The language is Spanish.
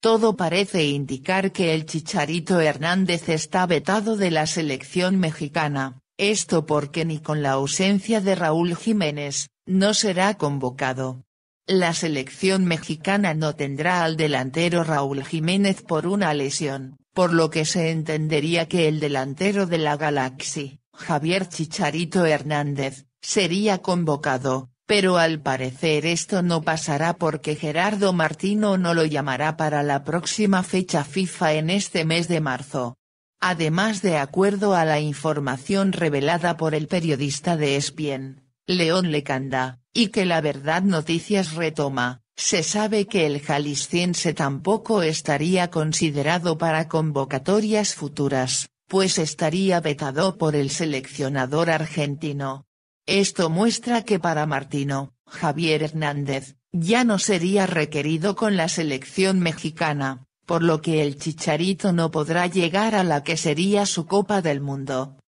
Todo parece indicar que el Chicharito Hernández está vetado de la selección mexicana, esto porque ni con la ausencia de Raúl Jiménez, no será convocado. La selección mexicana no tendrá al delantero Raúl Jiménez por una lesión, por lo que se entendería que el delantero de la Galaxy, Javier Chicharito Hernández, sería convocado, pero al parecer esto no pasará porque Gerardo Martino no lo llamará para la próxima fecha FIFA en este mes de marzo. Además de acuerdo a la información revelada por el periodista de Espien, León Lecanda, y que La Verdad Noticias retoma, se sabe que el jalisciense tampoco estaría considerado para convocatorias futuras, pues estaría vetado por el seleccionador argentino. Esto muestra que para Martino, Javier Hernández, ya no sería requerido con la selección mexicana, por lo que el Chicharito no podrá llegar a la que sería su Copa del Mundo,